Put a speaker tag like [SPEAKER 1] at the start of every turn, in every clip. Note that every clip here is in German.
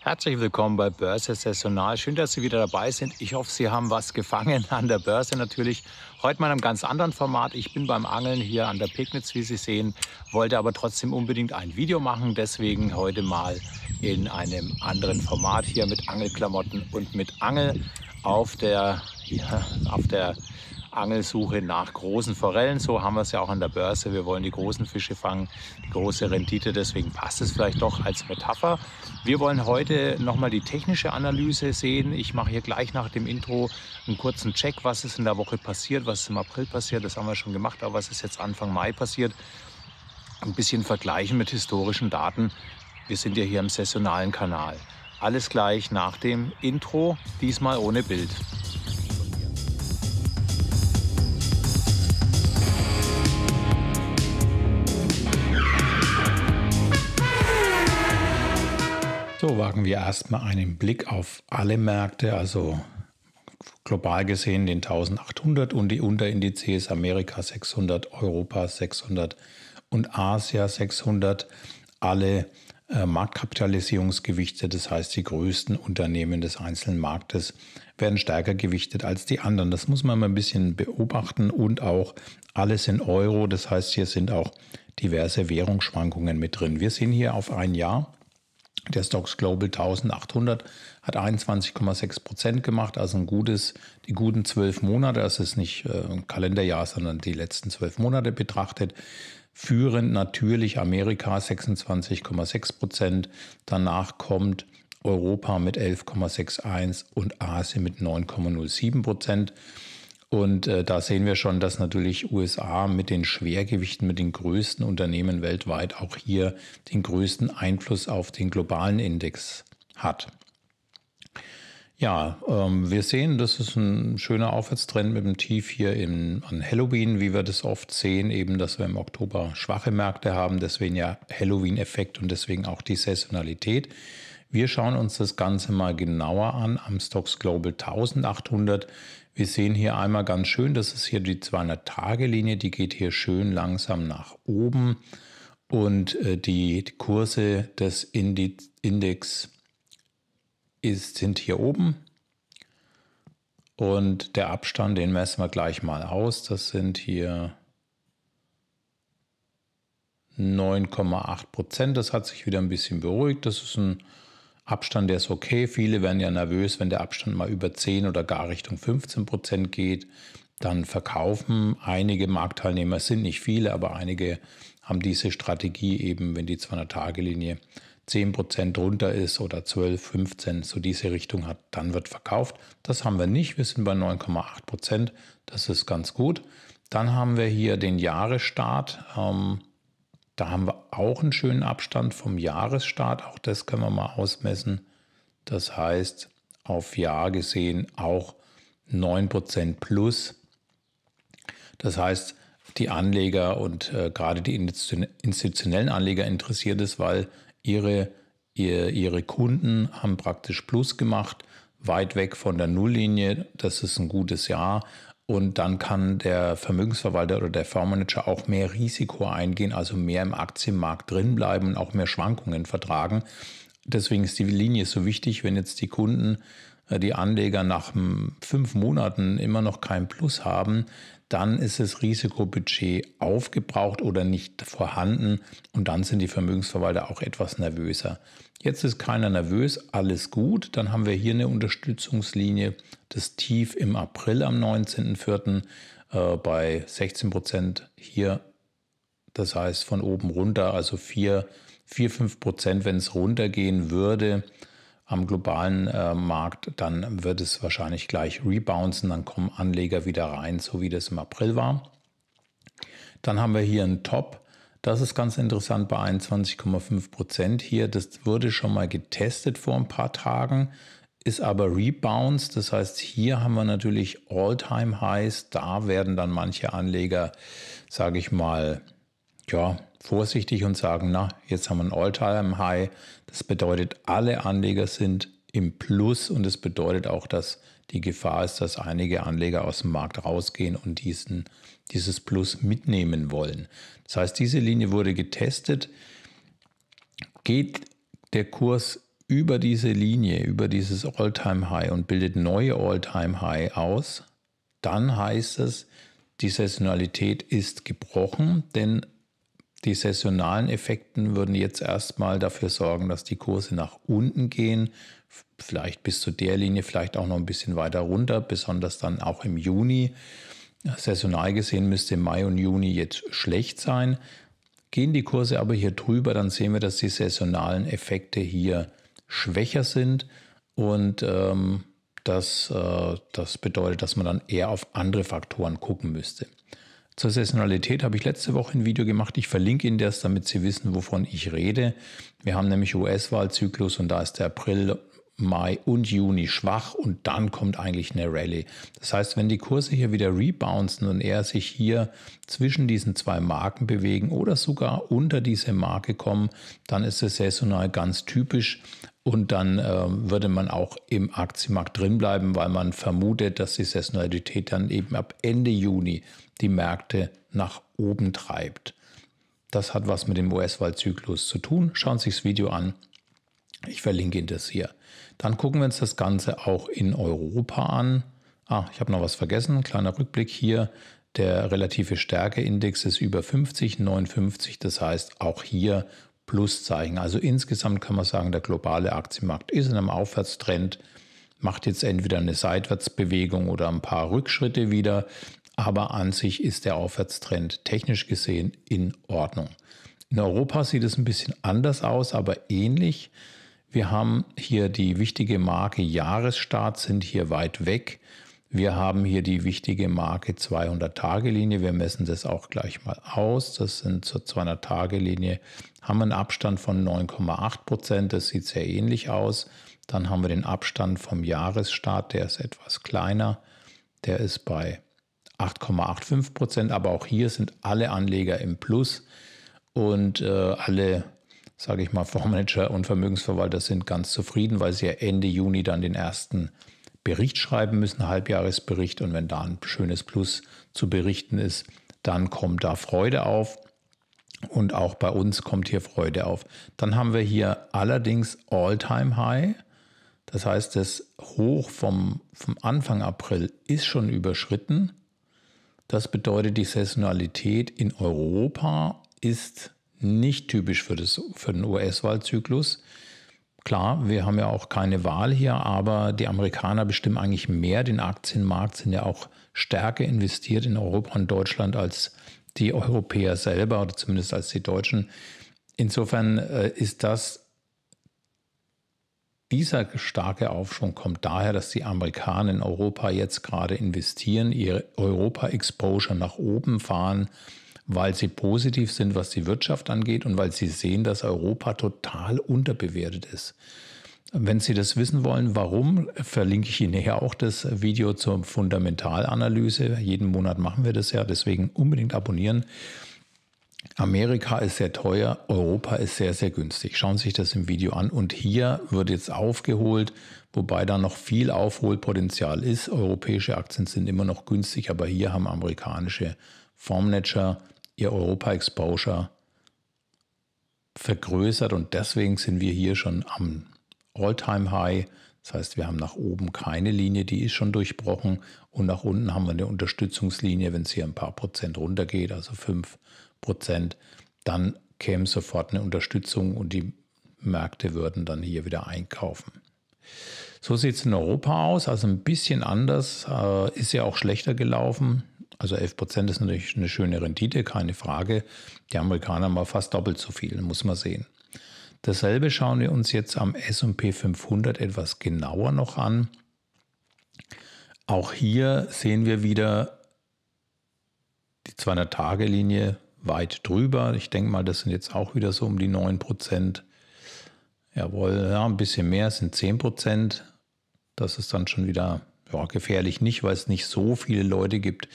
[SPEAKER 1] Herzlich willkommen bei Börse Saisonal. Schön, dass Sie wieder dabei sind. Ich hoffe, Sie haben was gefangen an der Börse natürlich. Heute mal in einem ganz anderen Format. Ich bin beim Angeln hier an der Pegnitz, wie Sie sehen, wollte aber trotzdem unbedingt ein Video machen. Deswegen heute mal in einem anderen Format hier mit Angelklamotten und mit Angel auf der, ja, auf der Angelsuche nach großen Forellen. So haben wir es ja auch an der Börse. Wir wollen die großen Fische fangen, die große Rendite. Deswegen passt es vielleicht doch als Metapher. Wir wollen heute nochmal die technische Analyse sehen. Ich mache hier gleich nach dem Intro einen kurzen Check, was ist in der Woche passiert, was ist im April passiert. Das haben wir schon gemacht, aber was ist jetzt Anfang Mai passiert. Ein bisschen vergleichen mit historischen Daten. Wir sind ja hier im saisonalen Kanal. Alles gleich nach dem Intro, diesmal ohne Bild. So wagen wir erstmal einen Blick auf alle Märkte, also global gesehen den 1800 und die Unterindizes Amerika 600, Europa 600 und Asia 600, alle äh, Marktkapitalisierungsgewichte, das heißt die größten Unternehmen des einzelnen Marktes werden stärker gewichtet als die anderen. Das muss man mal ein bisschen beobachten und auch alles in Euro, das heißt hier sind auch diverse Währungsschwankungen mit drin. Wir sehen hier auf ein Jahr der Stocks Global 1800 hat 21,6 Prozent gemacht, also ein gutes, die guten zwölf Monate, das also ist nicht äh, ein Kalenderjahr, sondern die letzten zwölf Monate betrachtet. Führend natürlich Amerika 26,6 Prozent, danach kommt Europa mit 11,61 und Asien mit 9,07 Prozent. Und äh, da sehen wir schon, dass natürlich USA mit den Schwergewichten, mit den größten Unternehmen weltweit auch hier den größten Einfluss auf den globalen Index hat. Ja, ähm, wir sehen, das ist ein schöner Aufwärtstrend mit dem Tief hier im, an Halloween, wie wir das oft sehen, eben, dass wir im Oktober schwache Märkte haben, deswegen ja Halloween-Effekt und deswegen auch die Saisonalität. Wir schauen uns das Ganze mal genauer an am Stocks Global 1800. Wir sehen hier einmal ganz schön, das ist hier die 200-Tage-Linie, die geht hier schön langsam nach oben und äh, die Kurse des Index ist, sind hier oben. Und der Abstand, den messen wir gleich mal aus. Das sind hier 9,8 Prozent. Das hat sich wieder ein bisschen beruhigt. Das ist ein Abstand, der ist okay. Viele werden ja nervös, wenn der Abstand mal über 10 oder gar Richtung 15 Prozent geht. Dann verkaufen einige Marktteilnehmer, es sind nicht viele, aber einige haben diese Strategie eben, wenn die 200-Tage-Linie 10 Prozent runter ist oder 12, 15, so diese Richtung hat, dann wird verkauft. Das haben wir nicht, wir sind bei 9,8 Prozent, das ist ganz gut. Dann haben wir hier den Jahresstart. Ähm, da haben wir auch einen schönen Abstand vom Jahresstart. Auch das können wir mal ausmessen. Das heißt, auf Jahr gesehen auch 9% plus. Das heißt, die Anleger und äh, gerade die institutionellen Anleger interessiert es, weil ihre, ihr, ihre Kunden haben praktisch Plus gemacht, weit weg von der Nulllinie. Das ist ein gutes Jahr und dann kann der Vermögensverwalter oder der Fondsmanager auch mehr Risiko eingehen, also mehr im Aktienmarkt drinbleiben und auch mehr Schwankungen vertragen. Deswegen ist die Linie so wichtig, wenn jetzt die Kunden, äh, die Anleger nach hm, fünf Monaten immer noch kein Plus haben, dann ist das Risikobudget aufgebraucht oder nicht vorhanden und dann sind die Vermögensverwalter auch etwas nervöser. Jetzt ist keiner nervös, alles gut, dann haben wir hier eine Unterstützungslinie, das Tief im April am 19.04. Äh, bei 16% Prozent hier, das heißt von oben runter, also 4, 4 5%, wenn es runtergehen würde, am globalen äh, Markt, dann wird es wahrscheinlich gleich rebouncen, dann kommen Anleger wieder rein, so wie das im April war. Dann haben wir hier einen Top. Das ist ganz interessant bei 21,5 Prozent hier. Das wurde schon mal getestet vor ein paar Tagen, ist aber rebounced. Das heißt, hier haben wir natürlich All-Time-Highs. Da werden dann manche Anleger, sage ich mal, ja, vorsichtig und sagen, na, jetzt haben wir ein All-Time-High. Das bedeutet, alle Anleger sind im Plus und es bedeutet auch, dass die Gefahr ist, dass einige Anleger aus dem Markt rausgehen und diesen, dieses Plus mitnehmen wollen. Das heißt, diese Linie wurde getestet. Geht der Kurs über diese Linie, über dieses All-Time-High und bildet neue All-Time-High aus, dann heißt es, die Saisonalität ist gebrochen, denn die saisonalen Effekten würden jetzt erstmal dafür sorgen, dass die Kurse nach unten gehen, vielleicht bis zu der Linie, vielleicht auch noch ein bisschen weiter runter, besonders dann auch im Juni. Saisonal gesehen müsste Mai und Juni jetzt schlecht sein. Gehen die Kurse aber hier drüber, dann sehen wir, dass die saisonalen Effekte hier schwächer sind und ähm, das, äh, das bedeutet, dass man dann eher auf andere Faktoren gucken müsste. Zur Saisonalität habe ich letzte Woche ein Video gemacht. Ich verlinke Ihnen das, damit Sie wissen, wovon ich rede. Wir haben nämlich US-Wahlzyklus und da ist der April, Mai und Juni schwach und dann kommt eigentlich eine Rallye. Das heißt, wenn die Kurse hier wieder rebouncen und eher sich hier zwischen diesen zwei Marken bewegen oder sogar unter diese Marke kommen, dann ist es saisonal ganz typisch. Und dann äh, würde man auch im Aktienmarkt drinbleiben, weil man vermutet, dass die Saisonalität dann eben ab Ende Juni die Märkte nach oben treibt. Das hat was mit dem US-Wahlzyklus zu tun. Schauen Sie sich das Video an. Ich verlinke Ihnen das hier. Dann gucken wir uns das Ganze auch in Europa an. Ah, ich habe noch was vergessen. Kleiner Rückblick hier. Der relative Stärkeindex ist über 50, 59. Das heißt, auch hier Pluszeichen. Also insgesamt kann man sagen, der globale Aktienmarkt ist in einem Aufwärtstrend, macht jetzt entweder eine Seitwärtsbewegung oder ein paar Rückschritte wieder, aber an sich ist der Aufwärtstrend technisch gesehen in Ordnung. In Europa sieht es ein bisschen anders aus, aber ähnlich. Wir haben hier die wichtige Marke Jahresstart, sind hier weit weg wir haben hier die wichtige Marke 200-Tage-Linie. Wir messen das auch gleich mal aus. Das sind zur 200-Tage-Linie, haben wir einen Abstand von 9,8 Prozent. Das sieht sehr ähnlich aus. Dann haben wir den Abstand vom Jahresstart, der ist etwas kleiner. Der ist bei 8,85 Prozent. Aber auch hier sind alle Anleger im Plus und äh, alle, sage ich mal, Fondsmanager und Vermögensverwalter sind ganz zufrieden, weil sie ja Ende Juni dann den ersten Bericht schreiben müssen, Halbjahresbericht. Und wenn da ein schönes Plus zu berichten ist, dann kommt da Freude auf. Und auch bei uns kommt hier Freude auf. Dann haben wir hier allerdings All-Time-High. Das heißt, das Hoch vom, vom Anfang April ist schon überschritten. Das bedeutet, die Saisonalität in Europa ist nicht typisch für, das, für den us wahlzyklus Klar, wir haben ja auch keine Wahl hier, aber die Amerikaner bestimmen eigentlich mehr den Aktienmarkt, sind ja auch stärker investiert in Europa und Deutschland als die Europäer selber oder zumindest als die Deutschen. Insofern äh, ist das, dieser starke Aufschwung kommt daher, dass die Amerikaner in Europa jetzt gerade investieren, ihre Europa-Exposure nach oben fahren weil sie positiv sind, was die Wirtschaft angeht und weil sie sehen, dass Europa total unterbewertet ist. Wenn Sie das wissen wollen, warum, verlinke ich Ihnen ja auch das Video zur Fundamentalanalyse. Jeden Monat machen wir das ja, deswegen unbedingt abonnieren. Amerika ist sehr teuer, Europa ist sehr, sehr günstig. Schauen Sie sich das im Video an. Und hier wird jetzt aufgeholt, wobei da noch viel Aufholpotenzial ist. Europäische Aktien sind immer noch günstig, aber hier haben amerikanische Fondsmanager ihr Europa Exposure vergrößert und deswegen sind wir hier schon am All-Time-High. Das heißt, wir haben nach oben keine Linie, die ist schon durchbrochen und nach unten haben wir eine Unterstützungslinie, wenn es hier ein paar Prozent runtergeht, also 5 Prozent, dann käme sofort eine Unterstützung und die Märkte würden dann hier wieder einkaufen. So sieht es in Europa aus, also ein bisschen anders, äh, ist ja auch schlechter gelaufen. Also 11 Prozent ist natürlich eine schöne Rendite, keine Frage. Die Amerikaner haben fast doppelt so viel, muss man sehen. Dasselbe schauen wir uns jetzt am SP 500 etwas genauer noch an. Auch hier sehen wir wieder die 200-Tage-Linie weit drüber. Ich denke mal, das sind jetzt auch wieder so um die 9 Prozent. Jawohl, ja, ein bisschen mehr sind 10 Prozent. Das ist dann schon wieder ja, gefährlich nicht, weil es nicht so viele Leute gibt,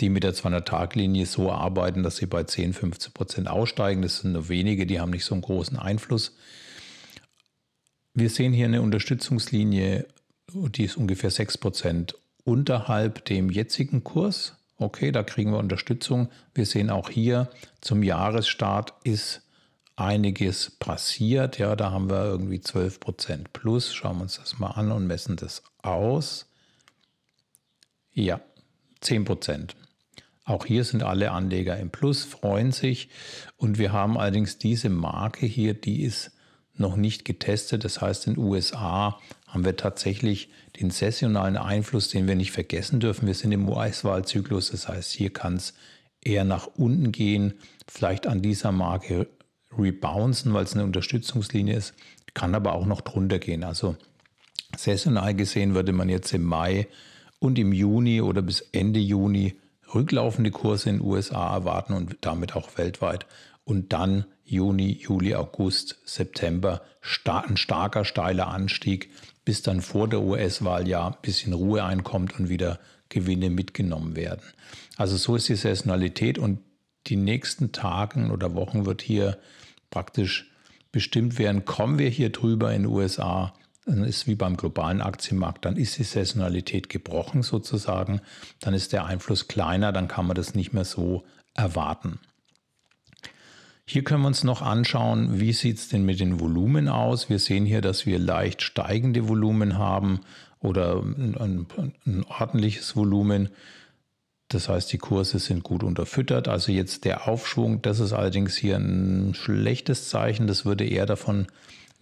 [SPEAKER 1] die mit der 200-Tag-Linie so arbeiten, dass sie bei 10, 15 Prozent aussteigen. Das sind nur wenige, die haben nicht so einen großen Einfluss. Wir sehen hier eine Unterstützungslinie, die ist ungefähr 6 Prozent unterhalb dem jetzigen Kurs. Okay, da kriegen wir Unterstützung. Wir sehen auch hier zum Jahresstart ist einiges passiert. Ja, da haben wir irgendwie 12 Prozent plus. Schauen wir uns das mal an und messen das aus. Ja, 10 Prozent. Auch hier sind alle Anleger im Plus, freuen sich. Und wir haben allerdings diese Marke hier, die ist noch nicht getestet. Das heißt, in den USA haben wir tatsächlich den sessionalen Einfluss, den wir nicht vergessen dürfen. Wir sind im US-Wahlzyklus. Das heißt, hier kann es eher nach unten gehen, vielleicht an dieser Marke rebouncen, weil es eine Unterstützungslinie ist, kann aber auch noch drunter gehen. Also saisonal gesehen würde man jetzt im Mai und im Juni oder bis Ende Juni rücklaufende Kurse in den USA erwarten und damit auch weltweit. Und dann Juni, Juli, August, September ein starker, steiler Anstieg, bis dann vor der US-Wahl ja ein bisschen Ruhe einkommt und wieder Gewinne mitgenommen werden. Also so ist die Saisonalität und die nächsten Tagen oder Wochen wird hier praktisch bestimmt werden, kommen wir hier drüber in den USA dann ist wie beim globalen Aktienmarkt, dann ist die Saisonalität gebrochen sozusagen, dann ist der Einfluss kleiner, dann kann man das nicht mehr so erwarten. Hier können wir uns noch anschauen, wie sieht es denn mit den Volumen aus. Wir sehen hier, dass wir leicht steigende Volumen haben oder ein, ein ordentliches Volumen. Das heißt, die Kurse sind gut unterfüttert. Also jetzt der Aufschwung, das ist allerdings hier ein schlechtes Zeichen. Das würde eher davon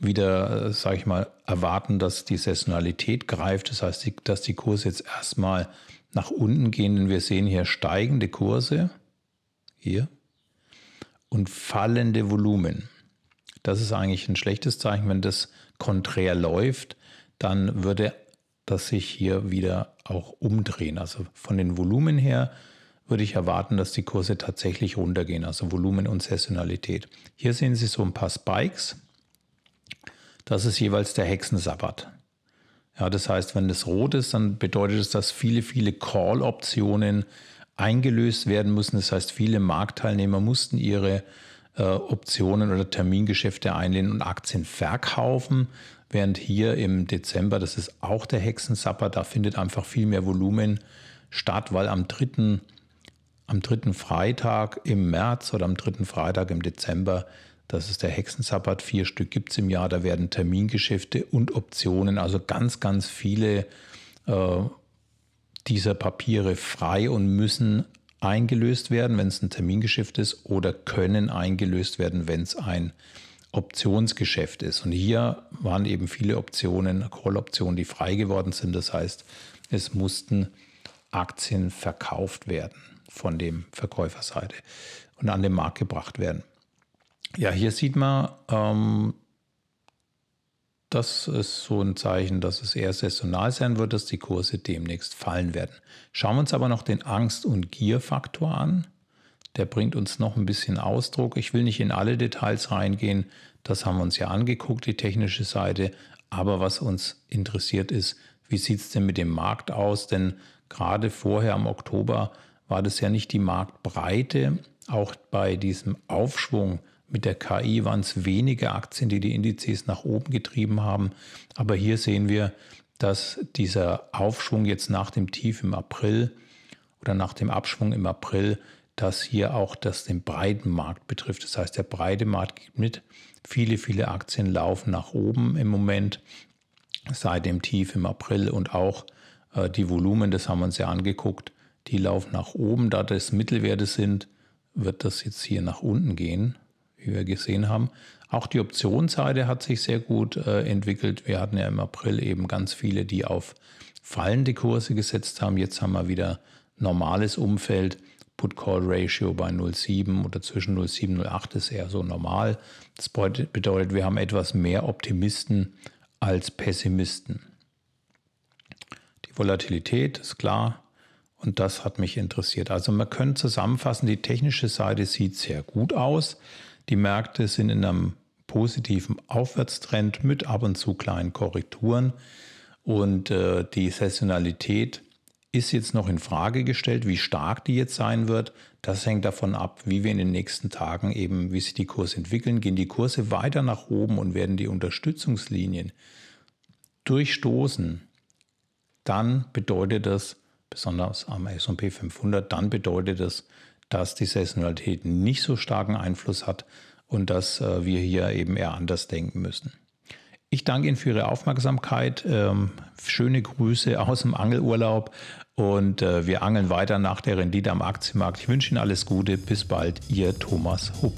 [SPEAKER 1] wieder, äh, sage ich mal, erwarten, dass die Saisonalität greift. Das heißt, dass die Kurse jetzt erstmal nach unten gehen, denn wir sehen hier steigende Kurse hier und fallende Volumen. Das ist eigentlich ein schlechtes Zeichen, wenn das konträr läuft, dann würde das sich hier wieder auch umdrehen. Also von den Volumen her würde ich erwarten, dass die Kurse tatsächlich runtergehen, also Volumen und Saisonalität. Hier sehen Sie so ein paar Spikes, das ist jeweils der Hexensabbat. Ja, das heißt, wenn es rot ist, dann bedeutet es, dass viele, viele Call-Optionen eingelöst werden müssen. Das heißt, viele Marktteilnehmer mussten ihre äh, Optionen oder Termingeschäfte einlehnen und Aktien verkaufen. Während hier im Dezember, das ist auch der Hexensabbat, da findet einfach viel mehr Volumen statt, weil am dritten, am dritten Freitag im März oder am dritten Freitag im Dezember das ist der Hexensabbat. Vier Stück gibt es im Jahr. Da werden Termingeschäfte und Optionen, also ganz, ganz viele äh, dieser Papiere frei und müssen eingelöst werden, wenn es ein Termingeschäft ist, oder können eingelöst werden, wenn es ein Optionsgeschäft ist. Und hier waren eben viele Optionen, Call-Optionen, die frei geworden sind. Das heißt, es mussten Aktien verkauft werden von dem Verkäuferseite und an den Markt gebracht werden. Ja, hier sieht man, ähm, das ist so ein Zeichen, dass es eher saisonal sein wird, dass die Kurse demnächst fallen werden. Schauen wir uns aber noch den Angst- und Gierfaktor an. Der bringt uns noch ein bisschen Ausdruck. Ich will nicht in alle Details reingehen. Das haben wir uns ja angeguckt, die technische Seite. Aber was uns interessiert ist, wie sieht es denn mit dem Markt aus? Denn gerade vorher am Oktober war das ja nicht die Marktbreite. Auch bei diesem Aufschwung mit der KI waren es wenige Aktien, die die Indizes nach oben getrieben haben. Aber hier sehen wir, dass dieser Aufschwung jetzt nach dem Tief im April oder nach dem Abschwung im April, dass hier auch das den breiten Markt betrifft. Das heißt, der breite Markt geht mit. Viele, viele Aktien laufen nach oben im Moment seit dem Tief im April und auch äh, die Volumen, das haben wir uns ja angeguckt, die laufen nach oben. Da das Mittelwerte sind, wird das jetzt hier nach unten gehen wie wir gesehen haben. Auch die Optionsseite hat sich sehr gut äh, entwickelt. Wir hatten ja im April eben ganz viele, die auf fallende Kurse gesetzt haben. Jetzt haben wir wieder normales Umfeld. Put-Call-Ratio bei 0,7 oder zwischen 0,7 und 0,8 ist eher so normal. Das bedeutet, wir haben etwas mehr Optimisten als Pessimisten. Die Volatilität ist klar und das hat mich interessiert. Also man könnte zusammenfassen, die technische Seite sieht sehr gut aus. Die Märkte sind in einem positiven Aufwärtstrend mit ab und zu kleinen Korrekturen und äh, die Saisonalität ist jetzt noch in Frage gestellt, wie stark die jetzt sein wird. Das hängt davon ab, wie wir in den nächsten Tagen eben, wie sich die Kurse entwickeln. Gehen die Kurse weiter nach oben und werden die Unterstützungslinien durchstoßen, dann bedeutet das, besonders am SP 500, dann bedeutet das dass die Saisonalität nicht so starken Einfluss hat und dass äh, wir hier eben eher anders denken müssen. Ich danke Ihnen für Ihre Aufmerksamkeit. Ähm, schöne Grüße aus dem Angelurlaub und äh, wir angeln weiter nach der Rendite am Aktienmarkt. Ich wünsche Ihnen alles Gute. Bis bald, Ihr Thomas Hupp.